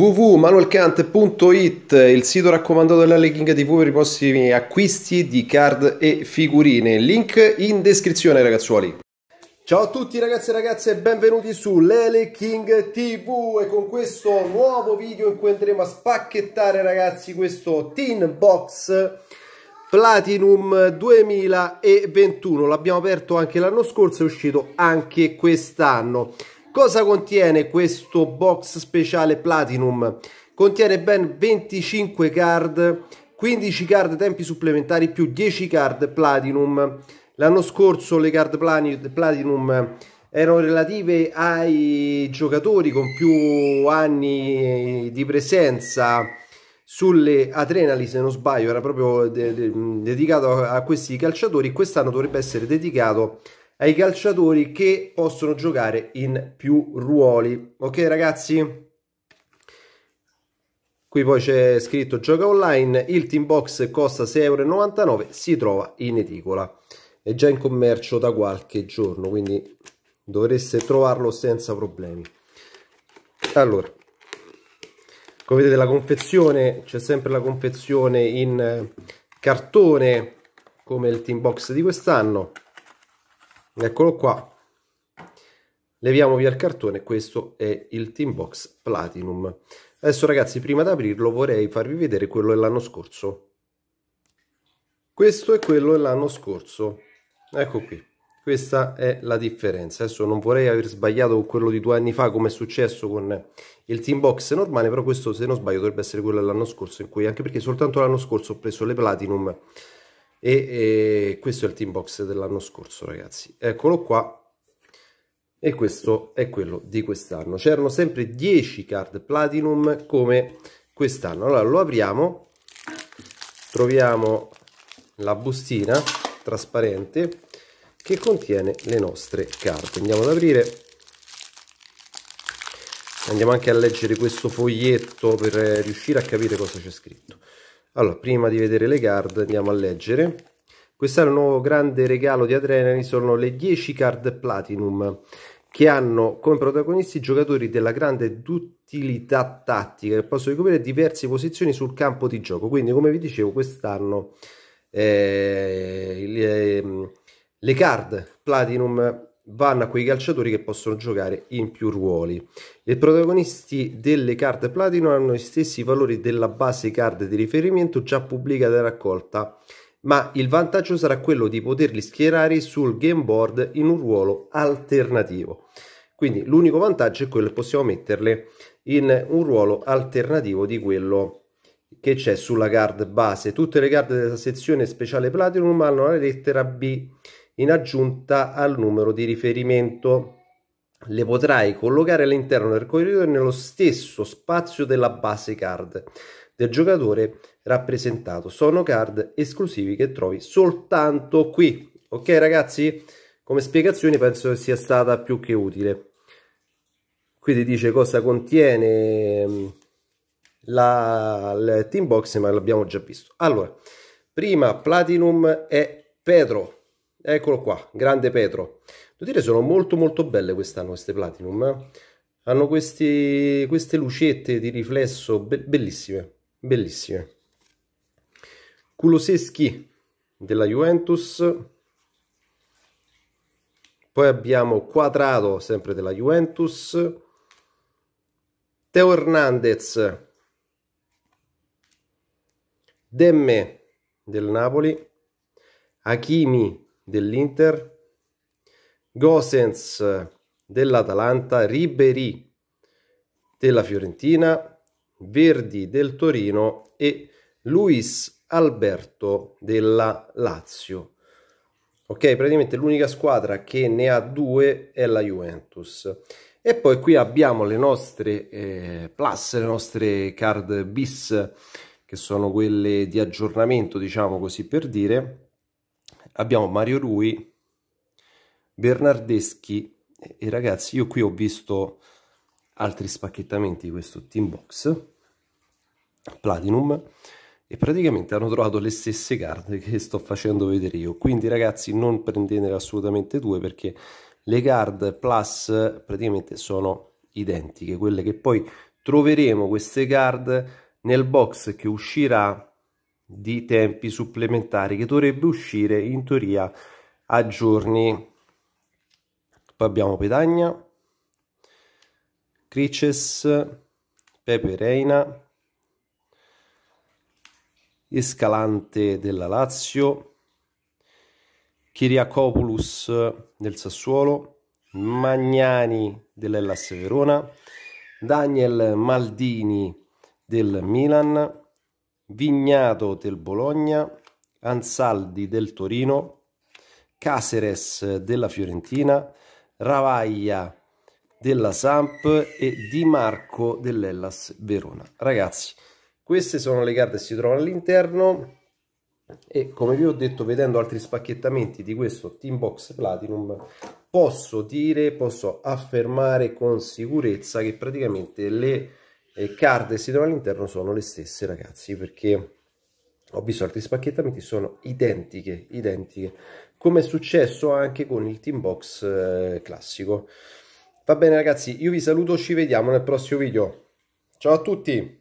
www.manuelcant.it, il sito raccomandato della Leghinga TV per i prossimi acquisti di card e figurine. Link in descrizione, ragazzuoli. Ciao a tutti ragazzi e ragazze e benvenuti su Lele King TV e con questo nuovo video in cui andremo a spacchettare ragazzi questo Tin Box Platinum 2021. L'abbiamo aperto anche l'anno scorso e è uscito anche quest'anno. Cosa contiene questo box speciale Platinum? Contiene ben 25 card, 15 card tempi supplementari più 10 card Platinum. L'anno scorso le card Platinum erano relative ai giocatori con più anni di presenza sulle Adrenali se non sbaglio era proprio de de dedicato a questi calciatori quest'anno dovrebbe essere dedicato ai calciatori che possono giocare in più ruoli. Ok ragazzi? Qui poi c'è scritto gioca online, il team box costa 6,99 euro, si trova in edicola. È già in commercio da qualche giorno, quindi dovreste trovarlo senza problemi. Allora, come vedete la confezione, c'è sempre la confezione in eh, cartone come il team box di quest'anno eccolo qua leviamo via il cartone questo è il team box platinum adesso ragazzi prima di aprirlo vorrei farvi vedere quello dell'anno scorso questo è quello dell'anno scorso ecco qui questa è la differenza adesso non vorrei aver sbagliato con quello di due anni fa come è successo con il team box normale però questo se non sbaglio dovrebbe essere quello dell'anno scorso in cui anche perché soltanto l'anno scorso ho preso le platinum e, e questo è il team box dell'anno scorso ragazzi eccolo qua e questo è quello di quest'anno c'erano sempre 10 card platinum come quest'anno allora lo apriamo troviamo la bustina trasparente che contiene le nostre carte andiamo ad aprire andiamo anche a leggere questo foglietto per riuscire a capire cosa c'è scritto allora, prima di vedere le card andiamo a leggere. Quest'anno il nuovo grande regalo di Adrenaline sono le 10 card Platinum che hanno come protagonisti giocatori della grande duttilità tattica che possono ricoprire diverse posizioni sul campo di gioco. Quindi, come vi dicevo, quest'anno eh, le, ehm, le card Platinum vanno a quei calciatori che possono giocare in più ruoli. I protagonisti delle carte platino hanno gli stessi valori della base card di riferimento già pubblicata e raccolta, ma il vantaggio sarà quello di poterli schierare sul game board in un ruolo alternativo. Quindi l'unico vantaggio è quello che possiamo metterle in un ruolo alternativo di quello che c'è sulla card base. Tutte le carte della sezione speciale Platinum hanno la lettera B in aggiunta al numero di riferimento. Le potrai collocare all'interno del corridoio nello stesso spazio della base card del giocatore rappresentato. Sono card esclusivi che trovi soltanto qui. Ok ragazzi, come spiegazione penso che sia stata più che utile. Qui ti dice cosa contiene mm, la, il team box, ma l'abbiamo già visto. Allora, prima Platinum è Petro. Eccolo qua, grande Petro. Devo dire, sono molto molto belle quest'anno queste Platinum. Eh? Hanno questi, queste lucette di riflesso be bellissime, bellissime. Kuloseschi della Juventus. Poi abbiamo Quadrado, sempre della Juventus. Teo Hernandez. Demme del Napoli. Hakimi dell'Inter, Gosens dell'Atalanta, Ribery della Fiorentina, Verdi del Torino e Luis Alberto della Lazio. Ok, praticamente l'unica squadra che ne ha due è la Juventus. E poi qui abbiamo le nostre eh, plus, le nostre card bis, che sono quelle di aggiornamento, diciamo così per dire, abbiamo Mario Rui, Bernardeschi e ragazzi io qui ho visto altri spacchettamenti di questo team box platinum e praticamente hanno trovato le stesse card che sto facendo vedere io quindi ragazzi non prendetene assolutamente due perché le card plus praticamente sono identiche quelle che poi troveremo queste card nel box che uscirà di tempi supplementari che dovrebbe uscire in teoria a giorni. Poi abbiamo Petagna, Crices, Pepe Reina, Escalante della Lazio, Chiriacopoulos del Sassuolo, Magnani dell'Ellas Verona, Daniel Maldini del Milan, Vignato del Bologna, Ansaldi del Torino, Caceres della Fiorentina, Ravaglia della Samp e Di Marco dell'Ellas Verona. Ragazzi, queste sono le carte che si trovano all'interno e come vi ho detto vedendo altri spacchettamenti di questo Team Box Platinum posso dire, posso affermare con sicurezza che praticamente le eh, card si trovano all'interno sono le stesse ragazzi perché ho visto altri spacchettamenti sono identiche identiche come è successo anche con il team box eh, classico va bene ragazzi io vi saluto ci vediamo nel prossimo video ciao a tutti